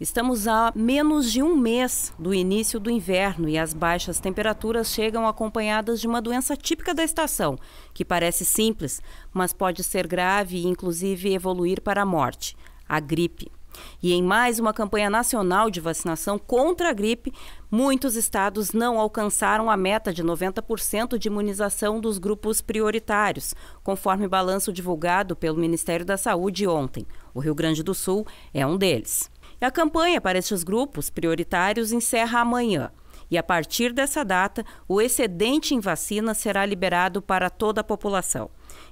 Estamos a menos de um mês do início do inverno e as baixas temperaturas chegam acompanhadas de uma doença típica da estação, que parece simples, mas pode ser grave e, inclusive, evoluir para a morte a gripe. E em mais uma campanha nacional de vacinação contra a gripe, muitos estados não alcançaram a meta de 90% de imunização dos grupos prioritários, conforme balanço divulgado pelo Ministério da Saúde ontem. O Rio Grande do Sul é um deles. A campanha para estes grupos prioritários encerra amanhã. E a partir dessa data, o excedente em vacina será liberado para toda a população.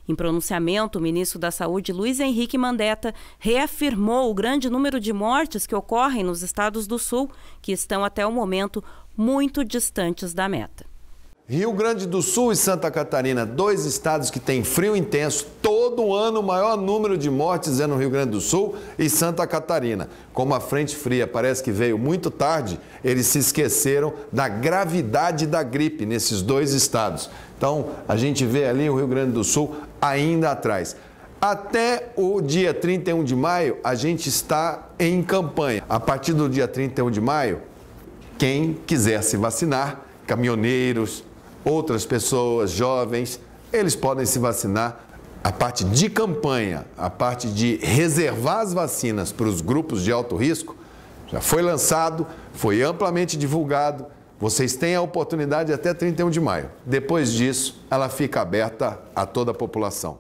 Em pronunciamento, o ministro da Saúde, Luiz Henrique Mandetta, reafirmou o grande número de mortes que ocorrem nos estados do Sul, que estão até o momento muito distantes da meta. Rio Grande do Sul e Santa Catarina, dois estados que têm frio intenso, todo ano o maior número de mortes é no Rio Grande do Sul e Santa Catarina. Como a frente fria parece que veio muito tarde, eles se esqueceram da gravidade da gripe nesses dois estados. Então, a gente vê ali o Rio Grande do Sul ainda atrás. Até o dia 31 de maio, a gente está em campanha. A partir do dia 31 de maio, quem quiser se vacinar, caminhoneiros, outras pessoas, jovens, eles podem se vacinar a parte de campanha, a parte de reservar as vacinas para os grupos de alto risco, já foi lançado, foi amplamente divulgado. Vocês têm a oportunidade até 31 de maio. Depois disso, ela fica aberta a toda a população.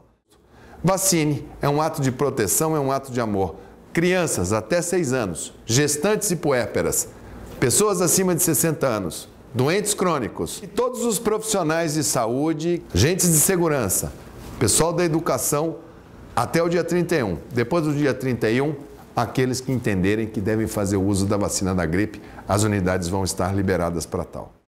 Vacine é um ato de proteção, é um ato de amor. Crianças até 6 anos, gestantes e puérperas, pessoas acima de 60 anos, doentes crônicos e todos os profissionais de saúde, agentes de segurança, Pessoal da educação até o dia 31. Depois do dia 31, aqueles que entenderem que devem fazer o uso da vacina da gripe, as unidades vão estar liberadas para tal.